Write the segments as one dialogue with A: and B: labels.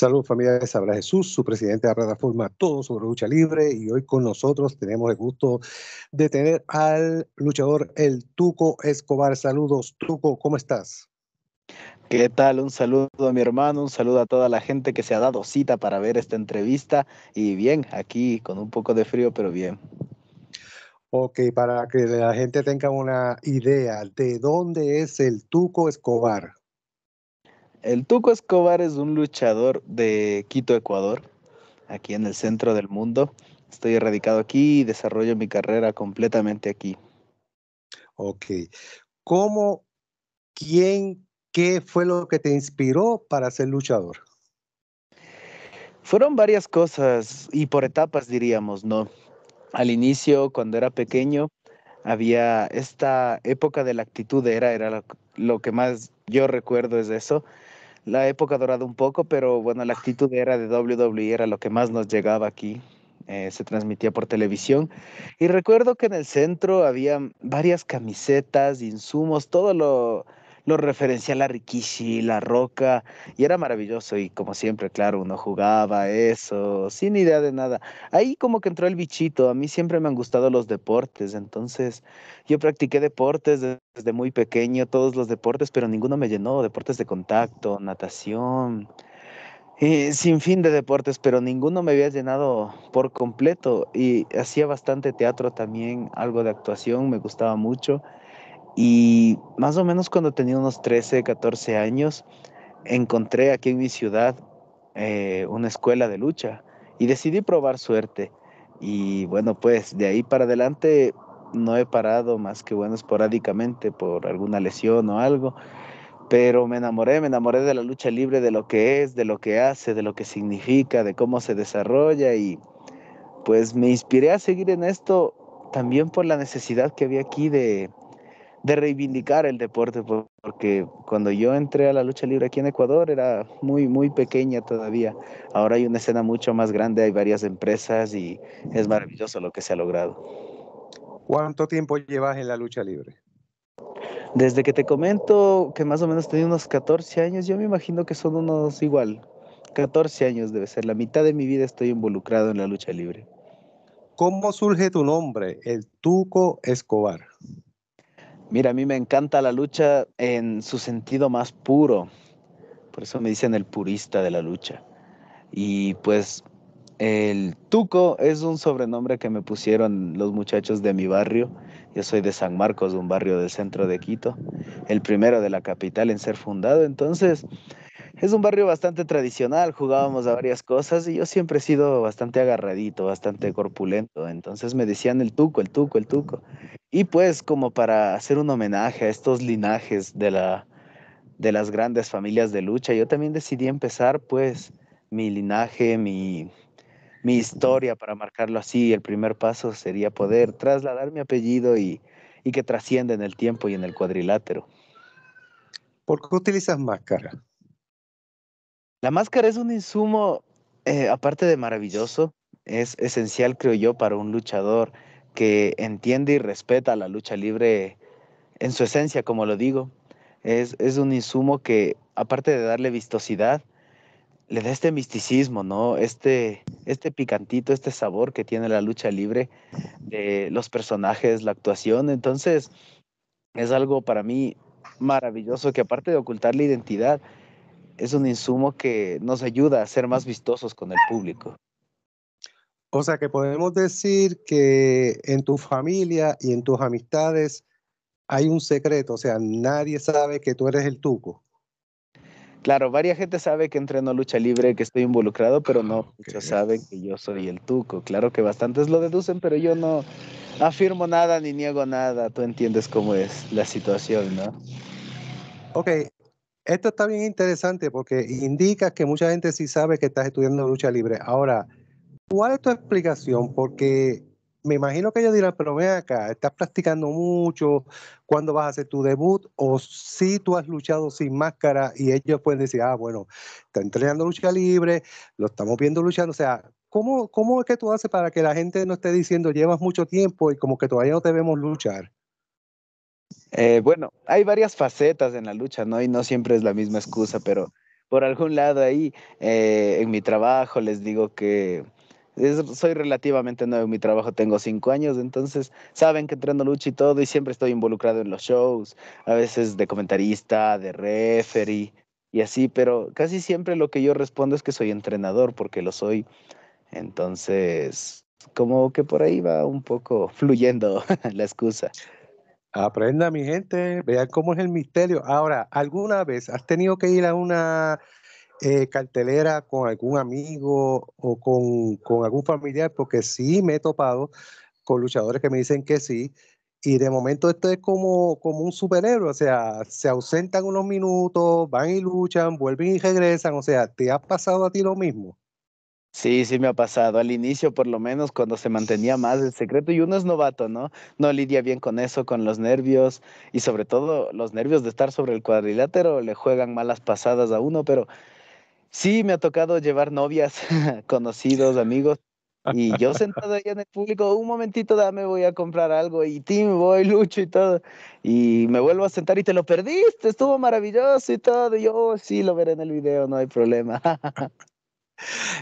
A: Salud familia de Sabra Jesús, su presidente de la plataforma Todo sobre Lucha Libre y hoy con nosotros tenemos el gusto de tener al luchador el Tuco Escobar. Saludos Tuco, ¿cómo estás?
B: ¿Qué tal? Un saludo a mi hermano, un saludo a toda la gente que se ha dado cita para ver esta entrevista y bien, aquí con un poco de frío, pero bien.
A: Ok, para que la gente tenga una idea de dónde es el Tuco Escobar. El
B: Tuco Escobar es un luchador de Quito, Ecuador, aquí en el centro del mundo. Estoy erradicado aquí y desarrollo mi carrera completamente aquí.
A: Ok. ¿Cómo, quién, qué fue lo que te inspiró para ser luchador? Fueron varias cosas y por etapas
B: diríamos, ¿no? Al inicio, cuando era pequeño, había esta época de la actitud era, era lo, que más yo recuerdo es eso. La época dorada un poco, pero bueno, la actitud era de WWE, era lo que más nos llegaba aquí. Eh, se transmitía por televisión. Y recuerdo que en el centro había varias camisetas, insumos, todo lo, lo a la Rikishi, La Roca, y era maravilloso. Y como siempre, claro, uno jugaba eso, sin idea de nada. Ahí como que entró el bichito. A mí siempre me han gustado los deportes, entonces yo practiqué deportes desde muy pequeño, todos los deportes, pero ninguno me llenó. Deportes de contacto, natación. Y sin fin de deportes, pero ninguno me había llenado por completo y hacía bastante teatro también, algo de actuación, me gustaba mucho. Y más o menos cuando tenía unos 13, 14 años, encontré aquí en mi ciudad eh, una escuela de lucha y decidí probar suerte. Y bueno, pues de ahí para adelante no he parado más que bueno esporádicamente por alguna lesión o algo, pero me enamoré, me enamoré de la lucha libre, de lo que es, de lo que hace, de lo que significa, de cómo se desarrolla y pues me inspiré a seguir en esto también por la necesidad que había aquí de, de reivindicar el deporte, porque cuando yo entré a la lucha libre aquí en Ecuador era muy, muy pequeña todavía. Ahora hay una escena mucho más grande, hay varias empresas
A: y es maravilloso lo que se ha logrado. ¿Cuánto tiempo llevas en la lucha libre?
B: Desde que te comento que más o menos tenía unos 14 años, yo me imagino que son unos igual. 14 años debe ser, la mitad de mi vida estoy involucrado en la lucha libre. ¿Cómo surge tu nombre, el Tuco Escobar? Mira, a mí me encanta la lucha en su sentido más puro. Por eso me dicen el purista de la lucha. Y pues el Tuco es un sobrenombre que me pusieron los muchachos de mi barrio. Yo soy de San Marcos, un barrio del centro de Quito, el primero de la capital en ser fundado. Entonces, es un barrio bastante tradicional, jugábamos a varias cosas y yo siempre he sido bastante agarradito, bastante corpulento, entonces me decían el tuco, el tuco, el tuco. Y pues como para hacer un homenaje a estos linajes de, la, de las grandes familias de lucha, yo también decidí empezar pues mi linaje, mi, historia, para marcarlo así, el primer paso sería poder trasladar mi apellido y, que trascienda en el tiempo y en el cuadrilátero. ¿Por qué utilizas máscara? La máscara es un insumo, eh, aparte de maravilloso, es esencial, creo yo, para un luchador que entiende y respeta la lucha libre en su esencia, como lo digo. Es, un insumo que, aparte de darle vistosidad, le da este misticismo, ¿no? Este, este picantito, este sabor que tiene la lucha libre de los personajes, la actuación. Entonces, es algo para mí maravilloso que aparte de ocultar la identidad, es un insumo que nos ayuda a ser más vistosos con el público.
A: O sea que podemos decir que en tu familia y en tus amistades hay un secreto, o sea, nadie sabe que tú eres el tuco.
B: Claro, varias gente sabe que entreno lucha libre, que estoy involucrado, pero no ah, okay. saben que yo soy el tuco. Claro que bastantes lo deducen, pero yo no afirmo nada ni niego nada. Tú entiendes cómo es la situación, ¿no?
A: Ok, esto está bien interesante porque indica que mucha gente sí sabe que estás estudiando lucha libre. Ahora, ¿cuál es tu explicación? Porque me imagino que ellos dirán, pero ven acá, estás practicando mucho, ¿cuándo vas a hacer tu debut? O si sí, tú has luchado sin máscara y ellos pueden decir, ah, bueno, está entrenando lucha libre, lo estamos viendo luchando. O sea, ¿cómo, cómo es que tú haces para que la gente no esté diciendo, llevas mucho tiempo y como que todavía no te vemos luchar?
B: Eh, bueno, hay varias facetas en la lucha, ¿no? Y no siempre es la misma excusa, pero por algún lado ahí, eh, en mi trabajo, les digo que soy relativamente nuevo en mi trabajo, tengo cinco años, entonces saben que entreno lucha y todo, y siempre estoy involucrado en los shows, a veces de comentarista, de referee y así, pero casi siempre lo que yo respondo es que soy entrenador, porque lo soy. Entonces, como que por ahí va un poco fluyendo la excusa.
A: Aprenda, mi gente, vean cómo es el misterio. Ahora, ¿alguna vez has tenido que ir a una eh, cartelera con algún amigo o con, algún familiar? Porque sí me he topado con luchadores que me dicen que sí. Y de momento esto es como, como un superhéroe, o sea, se ausentan unos minutos, van y luchan, vuelven y regresan, o sea, ¿te ha pasado a ti lo mismo?
B: Sí, sí me ha pasado. Al inicio, por lo menos, cuando se mantenía más el secreto, y uno es novato, ¿no? No lidia bien con eso, con los nervios, y sobre todo los nervios de estar sobre el cuadrilátero le juegan malas pasadas a uno, pero sí me ha tocado llevar novias, conocidos, amigos, y yo sentado ahí en el público, un momentito, dame, voy a comprar algo, y Tim, voy, Lucho y todo, y me
A: vuelvo a sentar y te lo perdiste, estuvo
B: maravilloso y todo, y yo, oh, sí, lo veré en el video, no hay problema.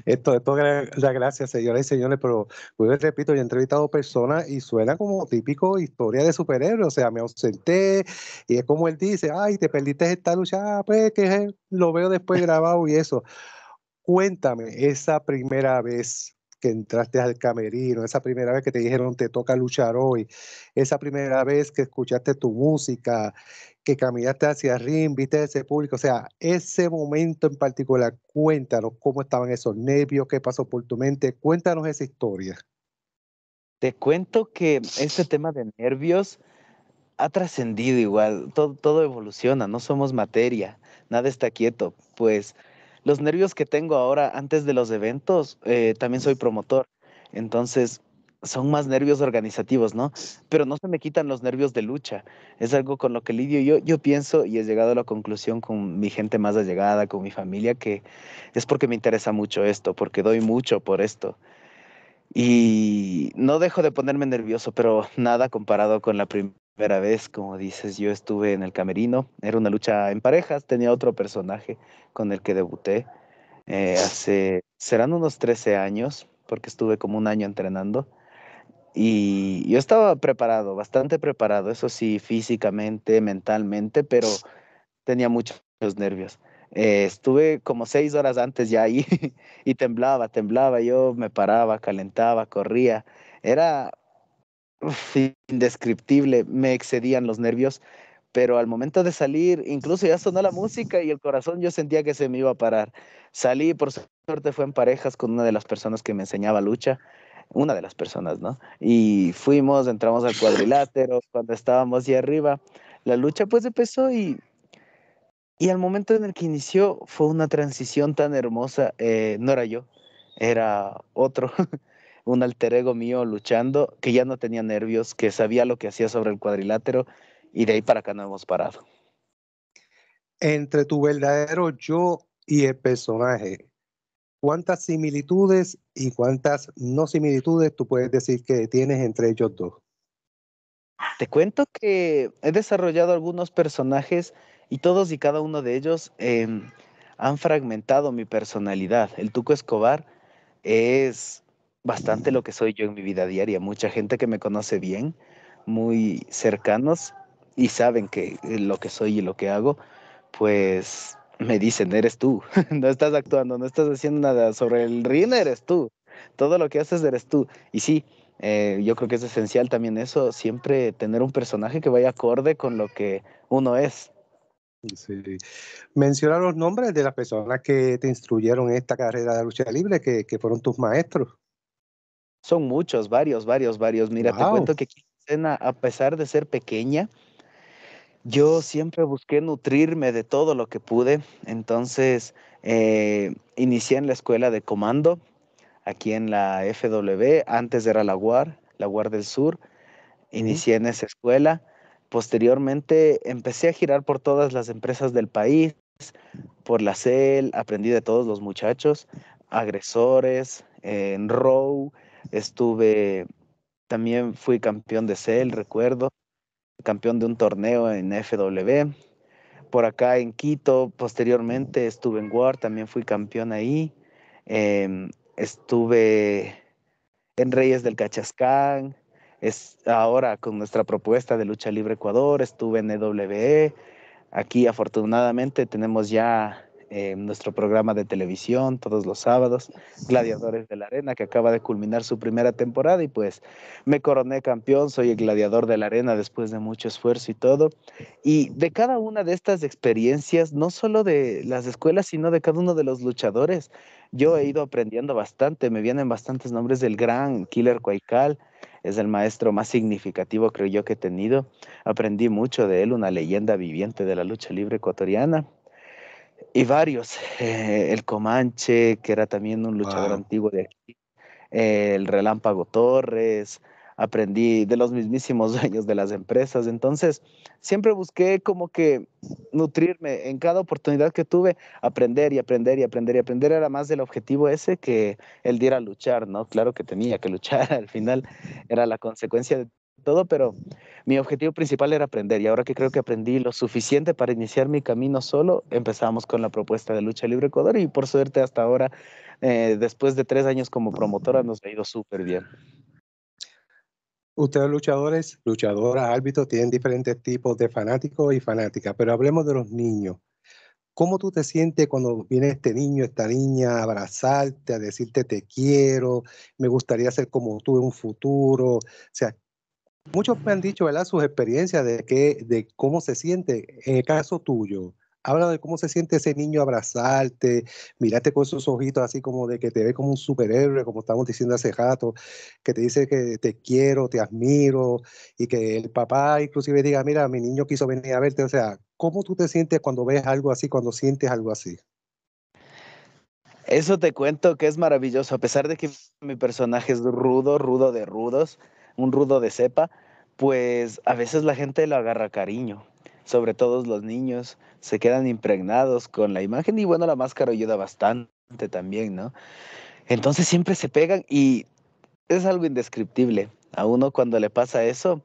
A: Esto es toda la gracia, y señores, pero yo repito, yo he entrevistado personas y suena como típico historia de superhéroe, o sea, me ausenté y es como él dice, ay, te perdiste esta lucha, ah, pues que lo veo después grabado y eso. Cuéntame esa primera vez que entraste al camerino, esa primera vez que te dijeron te toca luchar hoy, esa primera vez que escuchaste tu música que caminaste hacia arriba, viste a ese público, o sea, ese momento en particular, cuéntanos cómo estaban esos nervios, qué pasó por tu mente, cuéntanos esa historia. Te cuento que este tema de nervios ha
B: trascendido igual, todo, todo evoluciona, no somos materia, nada está quieto, pues los nervios que tengo ahora antes de los eventos, eh, también soy promotor, entonces son más nervios organizativos, ¿no? Pero no se me quitan los nervios de lucha. Es algo con lo que lidio yo. Yo pienso y he llegado a la conclusión con mi gente más allegada, con mi familia, que es porque me interesa mucho esto, porque doy mucho por esto. Y no dejo de ponerme nervioso, pero nada comparado con la primera vez, como dices, yo estuve en el camerino, era una lucha en parejas, tenía otro personaje con el que debuté eh, hace, serán unos 13 años, porque estuve como un año entrenando y yo estaba preparado, bastante preparado, eso sí, físicamente, mentalmente, pero tenía muchos nervios. Eh, estuve como seis horas antes ya ahí y temblaba, temblaba, yo me paraba, calentaba, corría. Era indescriptible, me excedían los nervios, pero al momento de salir, incluso ya sonó la música y el corazón yo sentía que se me iba a parar. Salí, por suerte fue en parejas con una de las personas que me enseñaba lucha una de las personas, ¿no? Y fuimos, entramos al cuadrilátero, cuando estábamos ahí arriba, la lucha pues empezó y, y al momento en el que inició fue una transición tan hermosa, eh, no era yo, era otro, un alter ego mío luchando, que ya no tenía nervios, que sabía lo que hacía sobre el cuadrilátero y de ahí para acá no hemos parado.
A: Entre tu verdadero yo y el personaje, ¿cuántas similitudes y cuántas no similitudes tú puedes decir que tienes entre ellos dos? Te cuento
B: que he desarrollado algunos personajes y todos y cada uno de ellos em, han fragmentado mi personalidad. El Tuco Escobar es bastante lo que soy yo en mi vida diaria. Mucha gente que me conoce bien, muy cercanos y saben que eh, lo que soy y lo que hago, pues me dicen, eres tú, no estás actuando, no estás haciendo nada sobre el ring, eres tú, todo lo que haces eres tú. Y sí, eh, yo creo que es esencial también eso, siempre tener un personaje que vaya acorde con lo que uno es. Sí.
A: Menciona los nombres de las personas que te instruyeron en esta carrera de lucha libre, que, que fueron tus maestros.
B: Son muchos, varios, varios,
A: varios. Mira, te cuento que a pesar de ser pequeña,
B: yo siempre busqué nutrirme de todo lo que pude, entonces eh, inicié en la escuela de comando, aquí en la FW, antes era la UAR, la UAR del Sur, inicié en esa escuela, posteriormente empecé a girar por todas las empresas del país, por la CEL, aprendí de todos los muchachos, agresores, en ROW, estuve, también fui campeón de CEL, recuerdo, campeón de un torneo en FW. Por acá en Quito, posteriormente estuve en War, también fui campeón ahí. Em, estuve en Reyes del Cachascán, es ahora con nuestra propuesta de Lucha Libre Ecuador, estuve en EWE. E. Aquí afortunadamente tenemos ya eh, nuestro programa de televisión todos los sábados, Gladiadores de la Arena, que acaba de culminar su primera temporada y pues me coroné campeón, soy el gladiador de la arena después de mucho esfuerzo y todo. Y de cada una de estas experiencias, no solo de las escuelas, sino de cada uno de los luchadores, yo he ido aprendiendo bastante, me vienen bastantes nombres del gran Killer Cuaycal es el maestro más significativo creo yo que he tenido. Aprendí mucho de él, una leyenda viviente de la lucha libre ecuatoriana y varios. Eh, el Comanche, que era también un luchador antiguo de aquí. Eh, el Relámpago Torres. Aprendí de los mismísimos dueños de las empresas. Entonces, siempre busqué como que nutrirme en cada oportunidad que tuve, aprender y aprender y aprender y aprender. Era más del objetivo ese que el de ir a luchar, ¿no? Claro que tenía que luchar. Al final era la consecuencia de todo, pero mi objetivo principal era aprender y ahora que creo que aprendí lo suficiente para iniciar mi camino solo, empezamos con la propuesta de Lucha Libre Ecuador y por suerte hasta ahora, eh, después de tres años como promotora, nos ha ido súper bien.
A: Ustedes luchadores, luchadoras, árbitros, tienen diferentes tipos de fanáticos y fanáticas, pero hablemos de los niños. ¿Cómo tú te sientes cuando viene este niño, esta niña a abrazarte, a decirte te quiero, me gustaría ser como tú en un futuro? O sea, muchos me han dicho, ¿verdad? Sus experiencias de, que, de cómo se siente. En el caso tuyo, habla de cómo se siente ese niño abrazarte, mirarte con sus ojitos así como de que te ve como un superhéroe, como estamos diciendo hace rato, que te dice que te quiero, te admiro, y que el papá inclusive diga, mira, mi niño quiso venir a verte. O sea, ¿cómo tú te sientes cuando ves algo así, cuando sientes algo así?
B: Eso te cuento que es maravilloso, a pesar de que mi personaje es rudo, rudo de rudos, un rudo de cepa, pues a veces la gente lo agarra cariño, sobre todo los niños, se quedan impregnados con la imagen y bueno, la máscara ayuda bastante también, ¿no? Entonces siempre se pegan y es algo indescriptible. A uno cuando le pasa eso,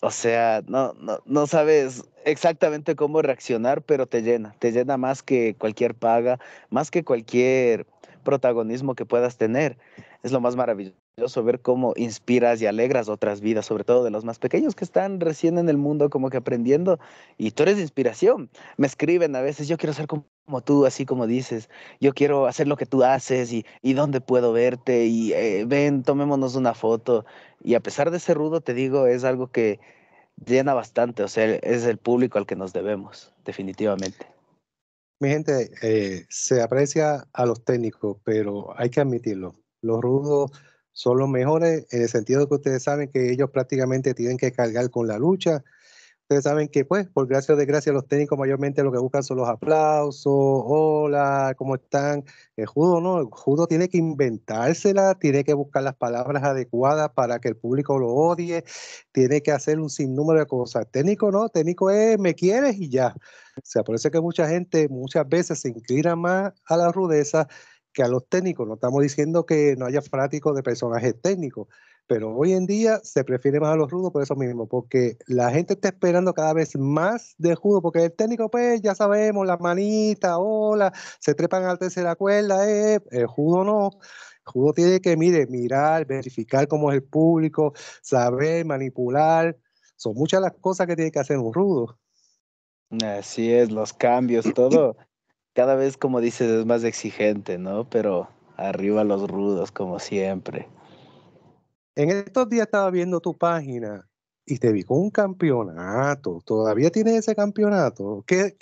B: o sea, no, no, no, sabes exactamente cómo reaccionar, pero te llena, te llena más que cualquier paga, más que cualquier protagonismo que puedas tener. Es lo más maravilloso ver cómo inspiras y alegras otras vidas, sobre todo de los más pequeños que están recién en el mundo como que aprendiendo y tú eres de inspiración. Me escriben a veces, yo quiero ser como tú, así como dices, yo quiero hacer lo que tú haces y, y dónde puedo verte y eh, ven, tomémonos una foto. Y a pesar de ser rudo, te digo, es algo que llena bastante, o sea, es el público al que nos debemos, definitivamente.
A: Mi gente, eh, se aprecia a los técnicos, pero hay que admitirlo, los rudos son los mejores en el sentido que ustedes saben que ellos prácticamente tienen que cargar con la lucha. Ustedes saben que, pues, por gracia o desgracia, los técnicos mayormente lo que buscan son los aplausos, hola, ¿cómo están? El judo no, el judo tiene que inventársela, tiene que buscar las palabras adecuadas para que el público lo odie, tiene que hacer un sinnúmero de cosas. Técnico no, técnico es me quieres y ya. O sea, por que mucha gente muchas veces se inclina más a la rudeza que a los técnicos. No estamos diciendo que no haya fanáticos de personajes técnicos, pero hoy en día se prefiere más a los rudos por eso mismo, porque la gente está esperando cada vez más de judo, porque el técnico, pues ya sabemos, la manita, hola, se trepan al la tercera cuerda, eh, el judo no. El judo tiene que, mire, mirar, verificar cómo es el público, saber, manipular. Son muchas las cosas que tiene que hacer un rudo.
B: Así es, los cambios, todo cada vez, como dices, es más exigente, ¿no? Pero arriba los rudos, como siempre.
A: En estos días estaba viendo tu página y te vi con un campeonato. ¿Todavía tienes ese campeonato? ¿Qué,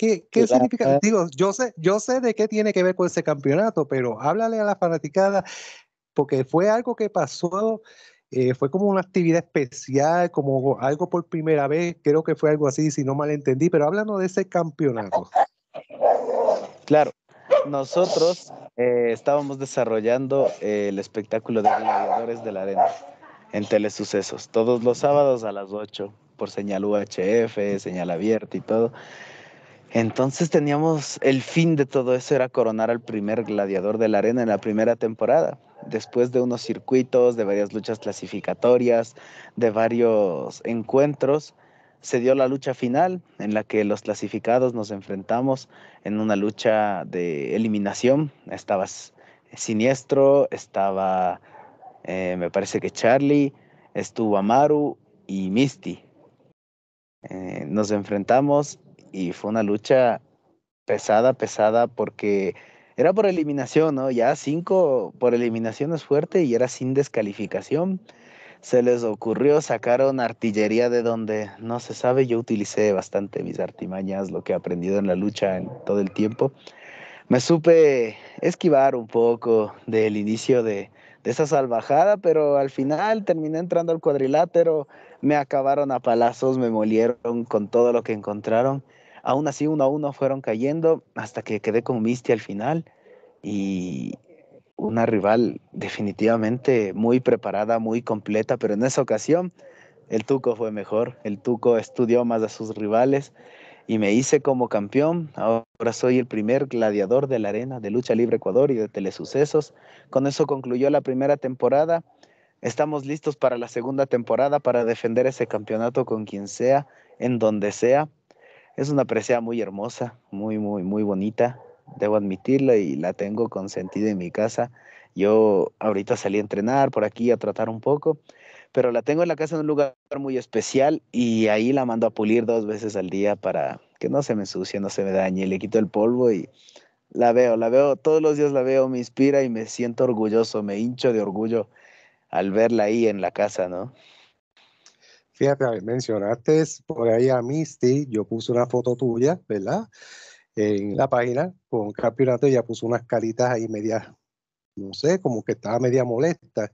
A: significa? Digo, yo sé, yo sé de qué tiene que ver con ese campeonato, pero háblale a la fanaticada, porque fue algo que pasó, eh, fue como una actividad especial, como algo por primera vez, creo que fue algo así, si no malentendí, pero háblanos de ese campeonato. Claro,
B: nosotros eh, estábamos desarrollando eh, el espectáculo de Gladiadores de la Arena en Telesucesos, todos los sábados a las 8 por señal UHF, señal abierta y todo. Entonces teníamos el fin de todo eso era coronar al primer gladiador de la arena en la primera temporada, después de unos circuitos, de varias luchas clasificatorias, de varios encuentros se dio la lucha final en la que los clasificados nos enfrentamos en una lucha de eliminación. Estaba Siniestro, estaba, eh, me parece que Charlie, estuvo Amaru y Misty. Eh, nos enfrentamos y fue una lucha pesada, pesada, porque era por eliminación, ¿no? Ya cinco por eliminación es fuerte y era sin descalificación se les ocurrió, sacaron artillería de donde no se sabe, yo utilicé bastante mis artimañas, lo que he aprendido en la lucha en todo el tiempo. Me supe esquivar un poco del inicio de, esa salvajada, pero al final terminé entrando al cuadrilátero, me acabaron a palazos, me molieron con todo lo que encontraron. Aún así, uno a uno fueron cayendo hasta que quedé con Misty al final. Y una rival definitivamente muy preparada, muy completa, pero en esa ocasión el Tuco fue mejor, el Tuco estudió más a sus rivales y me hice como campeón. Ahora soy el primer gladiador de la arena de Lucha Libre Ecuador y de Telesucesos. Con eso concluyó la primera temporada. Estamos listos para la segunda temporada para defender ese campeonato con quien sea, en donde sea. Es una presea muy hermosa, muy, muy, muy bonita debo admitirla y la tengo consentida en mi casa. Yo ahorita salí a entrenar por aquí, a tratar un poco, pero la tengo en la casa en un lugar muy especial y ahí la mando a pulir dos veces al día para que no se me ensucie, no se me dañe, le quito el polvo y la veo, la veo, todos los días la veo, me inspira y me siento orgulloso, me hincho de orgullo al verla ahí en la casa, ¿no?
A: Fíjate, mencionaste por ahí a Misty, yo puse una foto tuya, ¿verdad? en la página con campeonato ya puso unas caritas ahí media, no sé, como que estaba media molesta.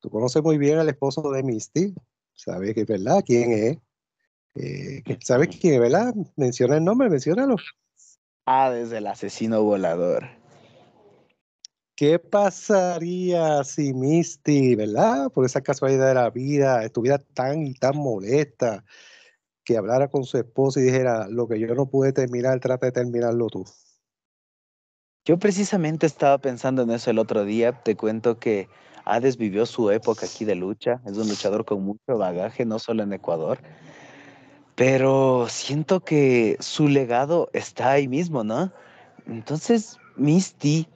A: Tú conoces muy bien al esposo de Misty, sabes que es verdad quién es. Eh, ¿Sabes quién es, verdad? Menciona el nombre, menciónalo. Ah, desde el asesino volador. ¿Qué pasaría si Misty, verdad? Por esa casualidad de la vida, estuviera tan y tan molesta si hablara con su esposa y dijera, lo que yo no pude terminar, trata de terminarlo tú?
B: Yo precisamente estaba pensando en eso el otro día. Te cuento que Hades vivió su época aquí de lucha. Es un luchador con mucho bagaje, no solo en Ecuador. Pero siento que su legado está ahí mismo, ¿no? Entonces, Misty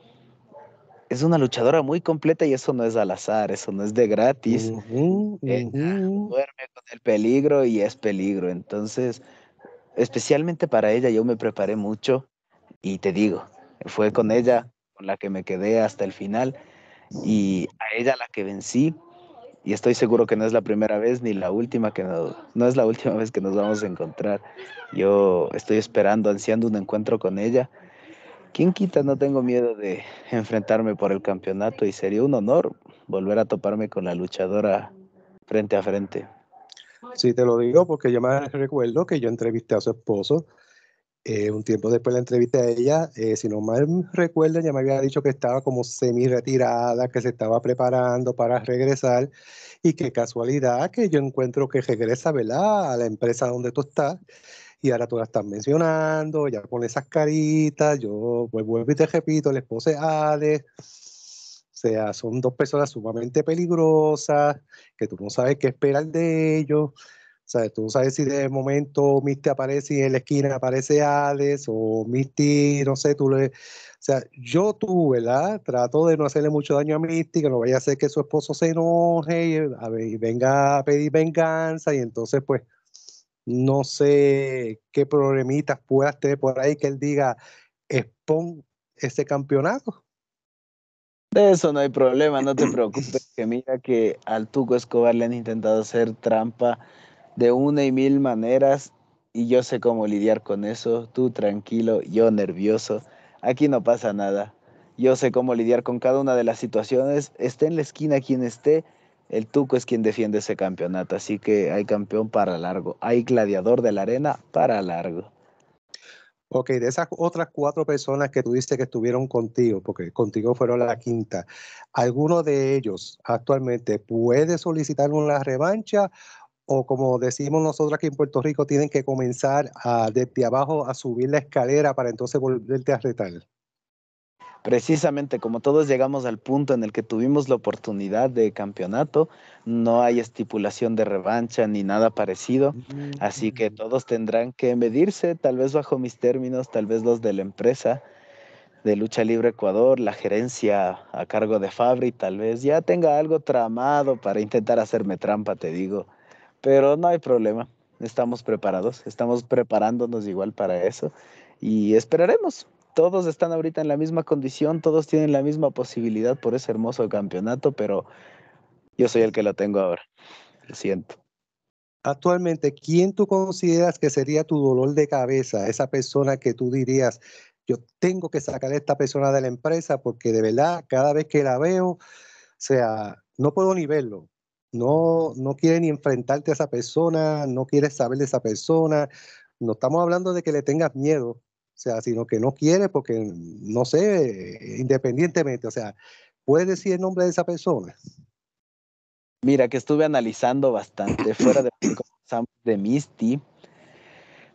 B: es una luchadora muy completa y eso no es al azar, eso no es de gratis. Eh, duerme con el peligro y es peligro. Entonces, especialmente para ella, yo me preparé mucho y te digo, fue con ella con la que me quedé hasta el final y a ella la que vencí. Y estoy seguro que no es la primera vez ni la última que no, no es la última vez que nos vamos a encontrar. Yo estoy esperando, ansiando un encuentro con ella ¿Quién quita? No tengo miedo de enfrentarme por el campeonato y sería un honor volver a toparme con la luchadora frente a frente.
A: Sí, te lo digo porque yo me recuerdo que yo entrevisté a su esposo. Eh, un tiempo después la entrevista a ella, eh, si no mal recuerdo, ya me había dicho que estaba como semi-retirada, que se estaba preparando para regresar. Y qué casualidad que yo encuentro que regresa, A la empresa donde tú estás y ahora tú la estás mencionando, ya con esas caritas, yo pues vuelvo y te repito, el esposo es Alex. O sea, son dos personas sumamente peligrosas, que tú no sabes qué esperar de ellos. O sea, tú no sabes si de momento Misty aparece y en la esquina aparece Alex o Misty, no sé, tú le... O sea, yo tú, ¿verdad? Trato de no hacerle mucho daño a Misty, que no vaya a hacer que su esposo se enoje y venga a pedir venganza y entonces pues no sé qué problemitas puedas tener por ahí que él diga, expon ese campeonato.
B: De eso no hay problema, no te preocupes, que mira que al Tuco Escobar le han intentado hacer trampa de una y mil maneras y yo sé cómo lidiar con eso, tú tranquilo, yo nervioso, aquí no pasa nada, yo sé cómo lidiar con cada una de las situaciones, esté en la esquina quien esté, el Tuco es quien defiende ese campeonato, así que hay campeón para largo, hay gladiador de la
A: arena para largo. Ok, de esas otras cuatro personas que tuviste que estuvieron contigo, porque contigo fueron la quinta, ¿alguno de ellos actualmente puede solicitar una revancha o como decimos nosotros aquí en Puerto Rico, tienen que comenzar desde abajo a subir la escalera para entonces volverte a retar?
B: precisamente como todos llegamos al punto en el que tuvimos la oportunidad de campeonato, no hay estipulación de revancha ni nada parecido, así que todos tendrán que medirse, tal vez bajo mis términos, tal vez los de la empresa de Lucha Libre Ecuador, la gerencia a cargo de Fabri, tal vez ya tenga algo tramado para intentar hacerme trampa, te digo, pero no hay problema, estamos preparados, estamos preparándonos igual para eso y esperaremos, todos están ahorita en la misma condición, todos tienen la misma posibilidad por ese hermoso campeonato, pero yo soy el que la tengo ahora. Lo siento.
A: Actualmente, ¿quién tú consideras que sería tu dolor de cabeza? Esa persona que tú dirías, yo tengo que sacar a esta persona de la empresa porque de verdad, cada vez que la veo, o sea, no puedo ni verlo. No, no quiere ni enfrentarte a esa persona, no quiere saber de esa persona. No estamos hablando de que le tengas miedo, o sea, sino que no quiere porque, no sé, independientemente, o sea, ¿puede decir el nombre de esa persona?
B: Mira, que estuve analizando bastante fuera de, de Misty.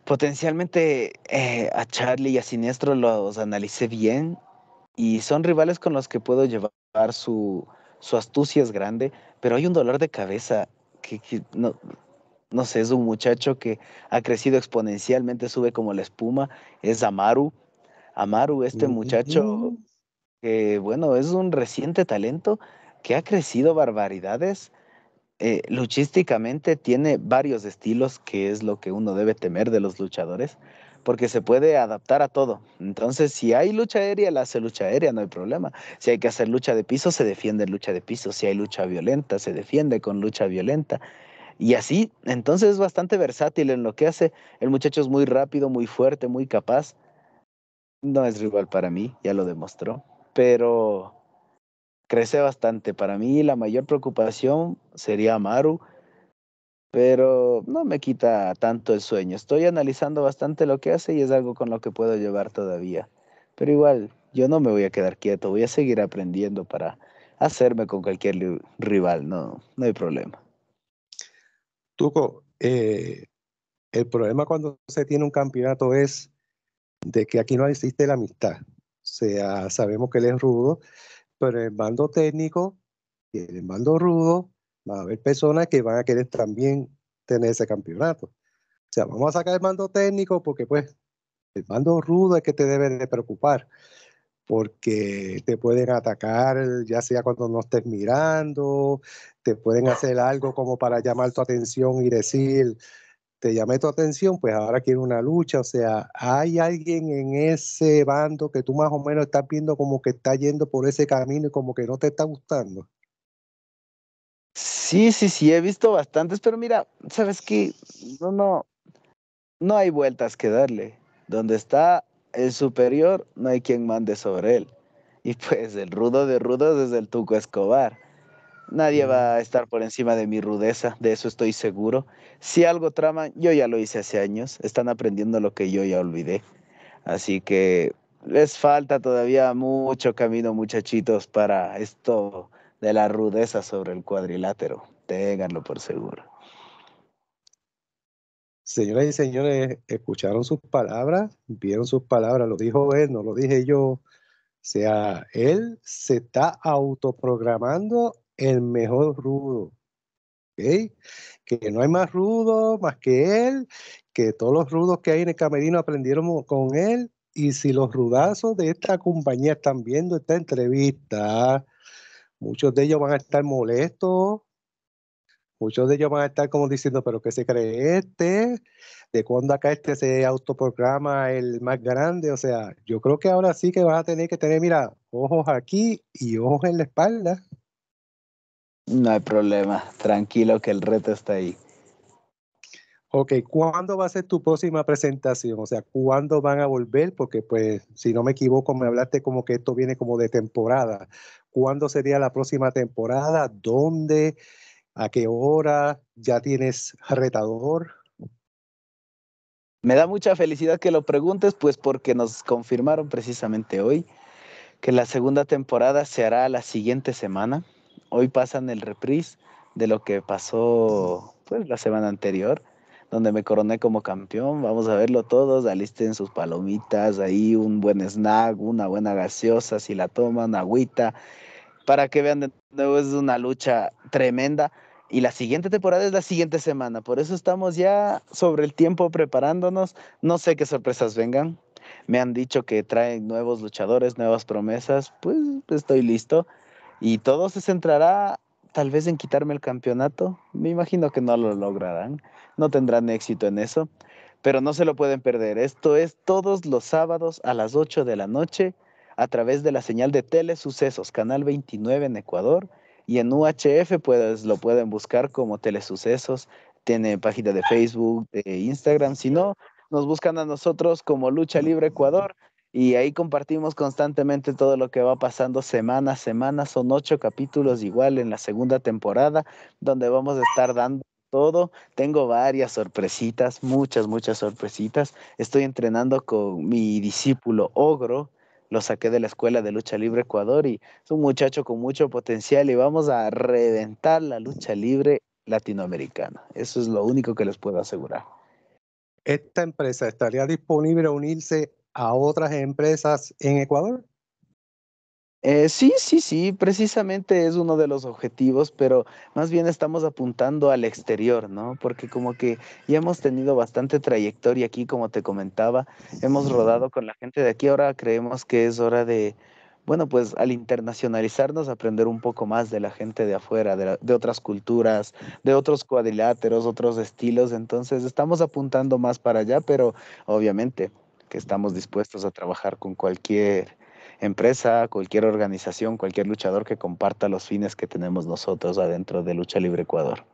B: Potencialmente eh, a Charlie y a Siniestro los analicé bien y son rivales con los que puedo llevar su, astucia es grande, pero hay un dolor de cabeza que, que no, no sé, es un muchacho que ha crecido exponencialmente, sube como la espuma, es Amaru. Amaru, este muchacho que, bueno, es un reciente talento que ha crecido barbaridades. Eh, luchísticamente tiene varios estilos, que es lo que uno debe temer de los luchadores, porque se puede adaptar a todo. Entonces, si hay lucha aérea, la hace lucha aérea, no hay problema. Si hay que hacer lucha de piso, se defiende lucha de piso. Si hay lucha violenta, se defiende con lucha violenta. Y así, entonces es bastante versátil en lo que hace. El muchacho es muy rápido, muy fuerte, muy capaz. No es rival para mí, ya lo demostró. Pero crece bastante. Para mí la mayor preocupación sería Maru. pero no me quita tanto el sueño. Estoy analizando bastante lo que hace y es algo con lo que puedo llevar todavía. Pero igual, yo no me voy a quedar quieto, voy a seguir aprendiendo para hacerme con cualquier rival, no,
A: no hay problema. Tuco, eh, el problema cuando se tiene un campeonato es de que aquí no existe la amistad. O sea, sabemos que él es rudo, pero el mando técnico y el mando rudo va a haber personas que van a querer también tener ese campeonato. O sea, vamos a sacar el mando técnico porque pues el mando rudo es que te debe de preocupar porque te pueden atacar ya sea cuando no estés mirando, te pueden ah. hacer algo como para llamar tu atención y decir, te llamé tu atención, pues ahora quiero una lucha. O sea, hay alguien en ese bando que tú más o menos estás viendo como que está yendo por ese camino y como que no te está gustando.
B: Sí, sí, sí, he visto bastantes, pero mira, sabes que no, no, no hay vueltas que darle. Donde está el superior no hay quien mande sobre él. Y pues el rudo de rudos es el Tuco Escobar. Nadie va a estar por encima de mi rudeza, de eso estoy seguro. Si algo traman, yo ya lo hice hace años, están aprendiendo lo que yo ya olvidé. Así que les falta todavía mucho camino, muchachitos, para esto de la rudeza sobre el cuadrilátero.
A: Ténganlo por seguro. Señoras y señores, escucharon sus palabras, vieron sus palabras, lo dijo él, no lo dije yo. O sea, él se está autoprogramando el mejor rudo. Que no hay más rudo más que él, que todos los rudos que hay en el camerino aprendieron con él. Y si los rudazos de esta compañía están viendo esta entrevista, muchos de ellos van a estar molestos, muchos de ellos van a estar como diciendo, pero ¿qué se cree este? ¿De cuándo acá este se autoprograma el más grande? O sea, yo creo que ahora sí que vas a tener que tener, mira, ojos aquí y ojos en la espalda.
B: No hay problema, tranquilo que el reto está ahí.
A: Ok, ¿cuándo va a ser tu próxima presentación? O sea, ¿cuándo van a volver? Porque pues, si no me equivoco, me hablaste como que esto viene como de temporada. ¿Cuándo sería la próxima temporada? ¿Dónde? a qué hora, ya tienes retador.
B: Me da mucha felicidad que lo preguntes, pues porque nos confirmaron precisamente hoy que la segunda temporada se hará la siguiente semana. Hoy pasan el reprise de lo que pasó pues, la semana anterior, donde me coroné como campeón. Vamos a verlo todos, alisten sus palomitas, ahí un buen snack, una buena gaseosa, si la toman, agüita, para que vean de nuevo, es una lucha tremenda. Y la siguiente temporada es la siguiente semana, por eso estamos ya sobre el tiempo preparándonos. No sé qué sorpresas vengan. Me han dicho que traen nuevos luchadores, nuevas promesas. Pues estoy listo. Y todo se centrará tal vez en quitarme el campeonato. Me imagino que no lo lograrán. No tendrán éxito en eso. Pero no se lo pueden perder. Esto es todos los sábados a las 8 de la noche a través de la señal de Telesucesos, Canal 29 en Ecuador. Y en UHF pues, lo pueden buscar como Telesucesos. Tiene página de Facebook, de Instagram. Si no, nos buscan a nosotros como Lucha Libre Ecuador. Y ahí compartimos constantemente todo lo que va pasando semana a semana. Son ocho capítulos igual en la segunda temporada, donde vamos a estar dando todo. Tengo varias sorpresitas, muchas, muchas sorpresitas. Estoy entrenando con mi discípulo Ogro, lo saqué de la Escuela de Lucha Libre Ecuador y es un muchacho con mucho potencial y vamos a reventar la
A: lucha libre latinoamericana. Eso es lo único que les puedo asegurar. ¿Esta empresa estaría disponible a unirse a otras empresas en Ecuador? Eh, sí, sí, sí, precisamente es uno de los objetivos, pero más
B: bien estamos apuntando al exterior, ¿no? Porque como que ya hemos tenido bastante trayectoria aquí, como te comentaba, hemos rodado con la gente de aquí, ahora creemos que es hora de, bueno, pues al internacionalizarnos, aprender un poco más de la gente de afuera, de otras culturas, de otros cuadriláteros, otros estilos, entonces estamos apuntando más para allá, pero obviamente que estamos dispuestos a trabajar con cualquier empresa, cualquier organización, cualquier luchador que comparta los fines que tenemos nosotros adentro de Lucha Libre Ecuador.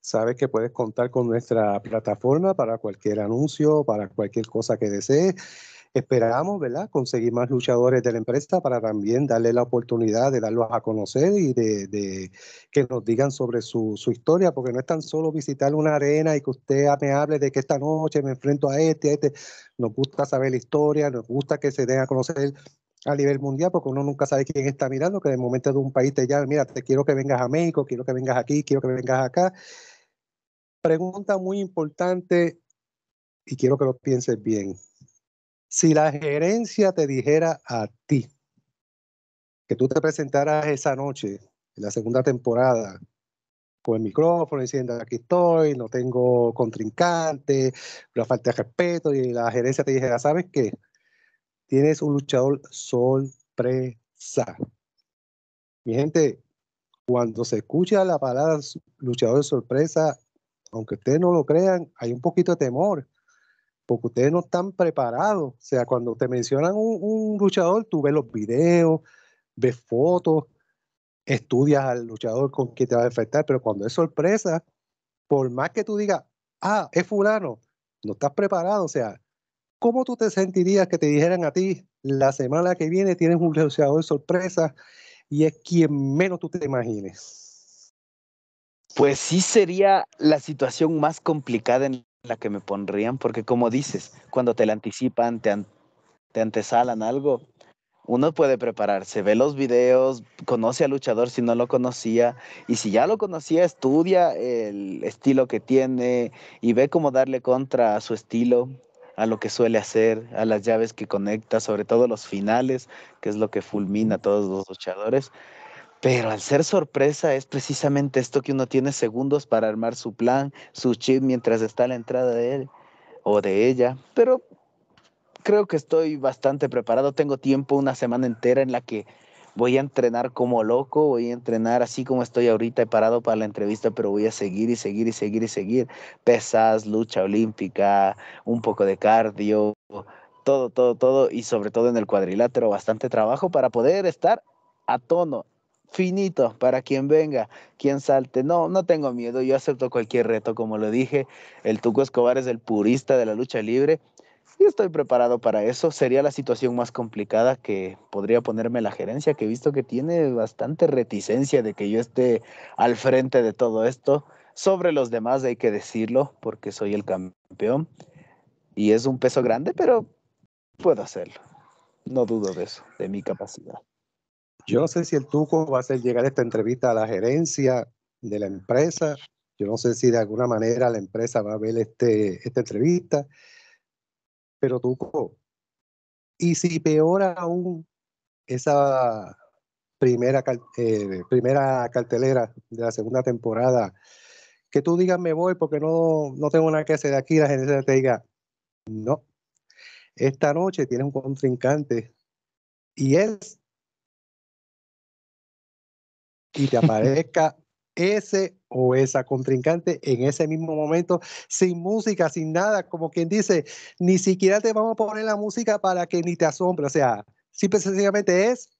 A: Sabes que puedes contar con nuestra plataforma para cualquier anuncio, para cualquier cosa que desee esperamos, ¿verdad?, conseguir más luchadores de la empresa para también darle la oportunidad de darlos a conocer y de, que nos digan sobre su, su, historia, porque no es tan solo visitar una arena y que usted me hable de que esta noche me enfrento a este, a este. Nos gusta saber la historia, nos gusta que se den a conocer a nivel mundial, porque uno nunca sabe quién está mirando, que de momento de un país te llama, mira, te quiero que vengas a México, quiero que vengas aquí, quiero que vengas acá. Pregunta muy importante y quiero que lo pienses bien si la gerencia te dijera a ti que tú te presentaras esa noche, en la segunda temporada, con el micrófono diciendo aquí estoy, no tengo contrincante, la falta de respeto, y la gerencia te dijera, ¿sabes qué? Tienes un luchador sorpresa. Mi gente, cuando se escucha la palabra luchador sorpresa, aunque ustedes no lo crean, hay un poquito de temor porque ustedes no están preparados. O sea, cuando te mencionan un, luchador, tú ves los videos, ves fotos, estudias al luchador con quien te va a afectar, pero cuando es sorpresa, por más que tú digas, ah, es fulano, no estás preparado. O sea, ¿cómo tú te sentirías que te dijeran a ti, la semana que viene tienes un luchador sorpresa y es quien menos tú te imagines?
B: Pues sí sería la situación más complicada en la que me pondrían, porque como dices, cuando te la anticipan, te, te antesalan algo, uno puede prepararse, ve los videos, conoce al luchador si no lo conocía, y si ya lo conocía, estudia el estilo que tiene y ve cómo darle contra a su estilo, a lo que suele hacer, a las llaves que conecta, sobre todo los finales, que es lo que fulmina a todos los luchadores. Pero al ser sorpresa es precisamente esto que uno tiene segundos para armar su plan, su chip mientras está a la entrada de él o de ella. Pero creo que estoy bastante preparado. Tengo tiempo, una semana entera en la que voy a entrenar como loco, voy a entrenar así como estoy ahorita, he parado para la entrevista, pero voy a seguir y seguir y seguir y seguir. Pesas, lucha olímpica, un poco de cardio, todo, todo, todo, y sobre todo en el cuadrilátero, bastante trabajo para poder estar a tono finito para quien venga, quien salte. No, no tengo miedo, yo acepto cualquier reto, como lo dije. El Tuco Escobar es el purista de la lucha libre y estoy preparado para eso. Sería la situación más complicada que podría ponerme la gerencia, que he visto que tiene bastante reticencia de que yo esté al frente de todo esto. Sobre los demás hay que decirlo, porque soy el campeón
A: y es un peso grande, pero puedo hacerlo. No dudo de eso, de mi capacidad. Yo no sé si el Tuco va a hacer llegar esta entrevista a la gerencia de la empresa. Yo no sé si de alguna manera la empresa va a ver este, esta entrevista. Pero Tuco, y si peor aún esa primera, eh, primera cartelera de la segunda temporada, que tú digas me voy porque no, no tengo nada que hacer aquí, la gerencia te diga, no, esta noche tienes un contrincante y es y te aparezca ese o esa contrincante en ese mismo momento, sin música, sin nada, como quien dice, ni siquiera te vamos a poner la música para que ni te asombre, o sea, simple sencillamente es,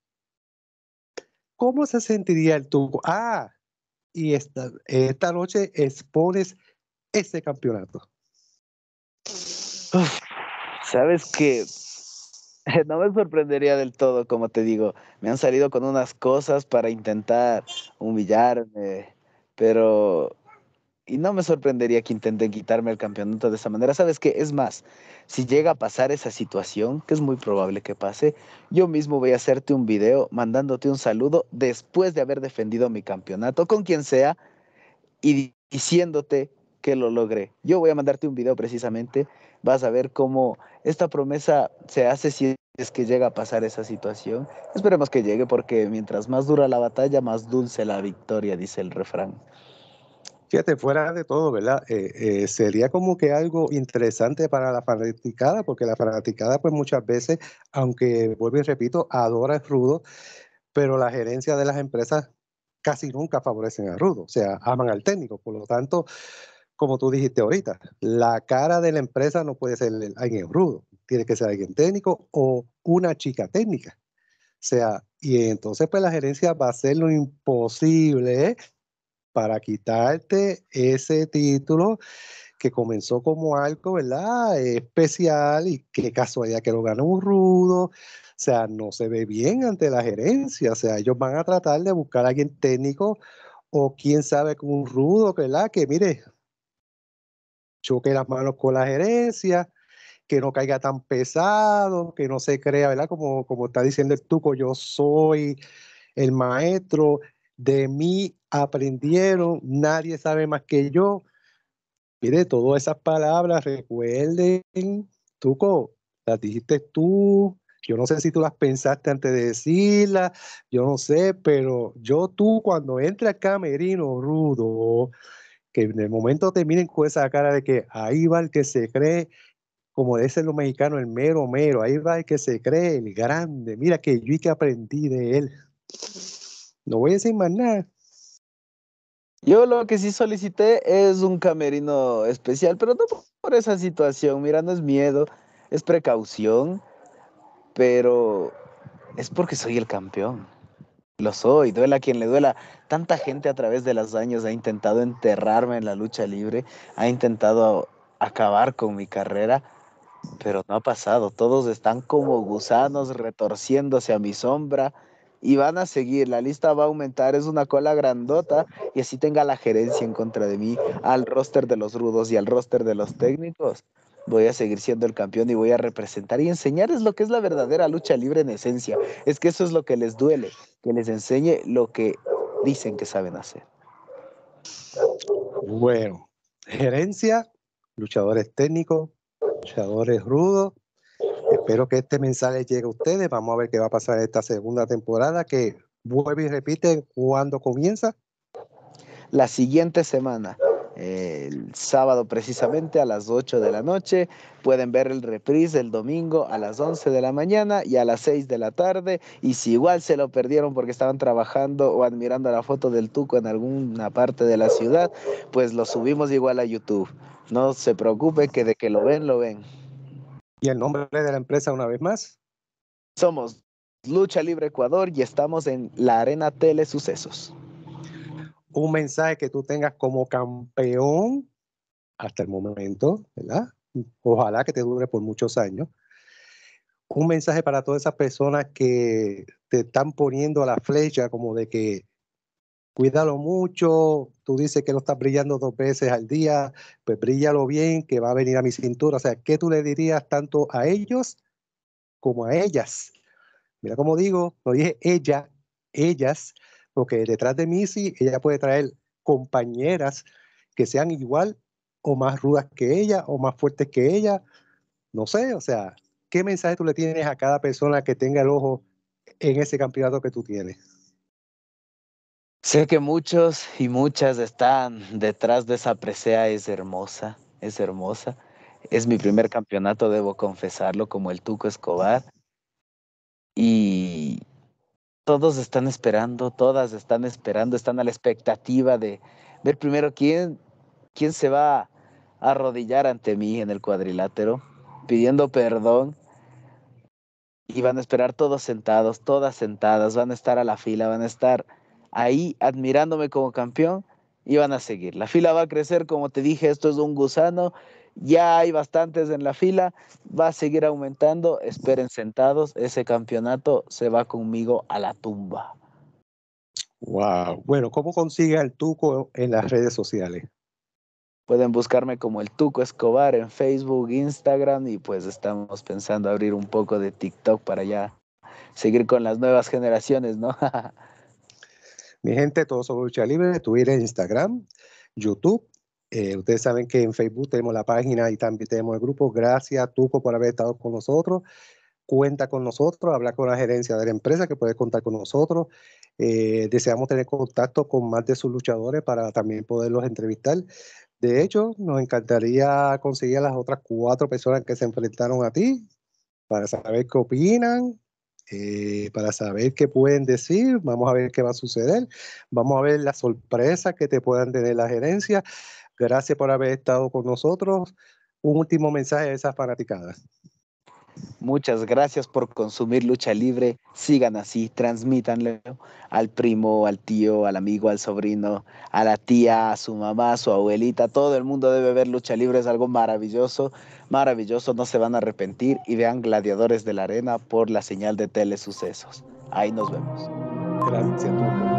A: ¿cómo se sentiría el tubo? Ah, y esta, esta noche expones ese campeonato.
B: Sabes que No me sorprendería del todo, como te digo. Me han salido con unas cosas para intentar humillarme, pero... Y no me sorprendería que intenten quitarme el campeonato de esa manera. ¿Sabes qué? Es más, si llega a pasar esa situación, que es muy probable que pase, yo mismo voy a hacerte un video mandándote un saludo después de haber defendido mi campeonato con quien sea y diciéndote que lo logré. Yo voy a mandarte un video precisamente vas a ver cómo esta promesa se hace si es que llega a pasar esa situación. Esperemos que llegue porque mientras más dura la batalla, más dulce la victoria, dice el refrán.
A: Fíjate, fuera de todo, ¿verdad? Eh, eh, sería como que algo interesante para la fanaticada, porque la fanaticada pues muchas veces, aunque vuelvo y repito, adora el rudo, pero la gerencia de las empresas casi nunca favorecen a rudo, o sea, aman al técnico, por lo tanto, como tú dijiste ahorita, la cara de la empresa no puede ser alguien rudo, tiene que ser alguien técnico o una chica técnica. O sea, y entonces pues la gerencia va a hacer lo imposible para quitarte ese título que comenzó como algo, ¿verdad? Especial y qué casualidad que lo ganó un rudo. O sea, no se ve bien ante la gerencia. O sea, ellos van a tratar de buscar a alguien técnico o quién sabe, con un rudo, ¿verdad? Que mire, choque las manos con la gerencia, que no caiga tan pesado, que no se crea, ¿verdad? Como, como está diciendo el tuco, yo soy el maestro, de mí aprendieron, nadie sabe más que yo. Mire, todas esas palabras, recuerden, tuco, las dijiste tú, yo no sé si tú las pensaste antes de decirlas, yo no sé, pero yo tú cuando entra al camerino rudo, que en el momento te miren con esa cara de que ahí va el que se cree, como dicen lo mexicano, el mero mero, ahí va el que se cree, el grande, mira que yo y que aprendí de él. No voy a decir más nada.
B: Yo lo que sí solicité es un camerino especial, pero no por esa situación, mira, no es miedo, es precaución, pero es porque soy el campeón. Lo soy, duela quien le duela. Tanta gente a través de los años ha intentado enterrarme en la lucha libre, ha intentado acabar con mi carrera, pero no ha pasado. Todos están como gusanos retorciéndose a mi sombra y van a seguir. La lista va a aumentar, es una cola grandota y así tenga la gerencia en contra de mí, al roster de los rudos y al roster de los técnicos voy a seguir siendo el campeón y voy a representar y enseñarles lo que es la verdadera lucha libre en esencia. Es que eso es lo que les duele, que les enseñe lo que dicen que saben hacer.
A: Bueno, gerencia, luchadores técnicos, luchadores rudos. Espero que este mensaje llegue a ustedes. Vamos a ver qué va a pasar esta segunda temporada que vuelve y repite cuando comienza. La siguiente semana, el sábado precisamente a las 8 de la noche.
B: Pueden ver el reprise el domingo a las 11 de la mañana y a las 6 de la tarde. Y si igual se lo perdieron porque estaban trabajando o admirando la foto del Tuco en alguna parte de la ciudad, pues lo subimos igual a YouTube. No se preocupe que de que lo ven, lo ven. ¿Y el nombre de la empresa una vez más? Somos Lucha Libre Ecuador y estamos en
A: la Arena Tele Sucesos un mensaje que tú tengas como campeón hasta el momento, ¿verdad? Ojalá que te dure por muchos años. Un mensaje para todas esas personas que te están poniendo a la flecha como de que cuídalo mucho, tú dices que lo estás brillando dos veces al día, pues bríllalo bien, que va a venir a mi cintura. O sea, ¿qué tú le dirías tanto a ellos como a ellas? Mira como digo, no dije ella, ellas, porque detrás de Missy, ella puede traer compañeras que sean igual o más rudas que ella o más fuertes que ella. No sé, o sea, ¿qué mensaje tú le tienes a cada persona que tenga el ojo en ese campeonato que tú tienes? Sé que muchos y muchas
B: están detrás de esa presea, es hermosa, es hermosa. Es mi primer campeonato, debo confesarlo, como el Tuco Escobar. Y, todos están esperando, todas están esperando, están a la expectativa de ver primero quién, quién se va a arrodillar ante mí en el cuadrilátero, pidiendo perdón. Y van a esperar todos sentados, todas sentadas, van a estar a la fila, van a estar ahí admirándome como campeón y van a seguir. La fila va a crecer, como te dije, esto es un gusano ya hay bastantes en la fila, va a seguir aumentando, esperen sentados, ese campeonato se va conmigo a la tumba.
A: Wow. Bueno, ¿cómo consigue el Tuco
B: en las redes sociales? Pueden buscarme como el Tuco Escobar en Facebook, Instagram y pues estamos pensando abrir un poco de TikTok para ya seguir con
A: las nuevas generaciones, ¿no? Mi gente, todo sobre lucha libre, Twitter, Instagram, YouTube eh, ustedes saben que en Facebook tenemos la página y también tenemos el grupo. Gracias, Tuco, por haber estado con nosotros. Cuenta con nosotros, habla con la gerencia de la empresa que puede contar con nosotros. Eh, deseamos tener contacto con más de sus luchadores para también poderlos entrevistar. De hecho, nos encantaría conseguir a las otras cuatro personas que se enfrentaron a ti para saber qué opinan, eh, para saber qué pueden decir, vamos a ver qué va a suceder, vamos a ver las sorpresas que te puedan tener la gerencia. Gracias por haber estado con nosotros. Un último mensaje a esas fanaticadas.
B: Muchas gracias por consumir Lucha Libre. Sigan así, transmítanlo al primo, al tío, al amigo, al sobrino, a la tía, a su mamá, a su abuelita. Todo el mundo debe ver Lucha Libre, es algo maravilloso, maravilloso. No se van a arrepentir y vean Gladiadores de la Arena por la señal de Telesucesos. Ahí nos vemos. Gracias.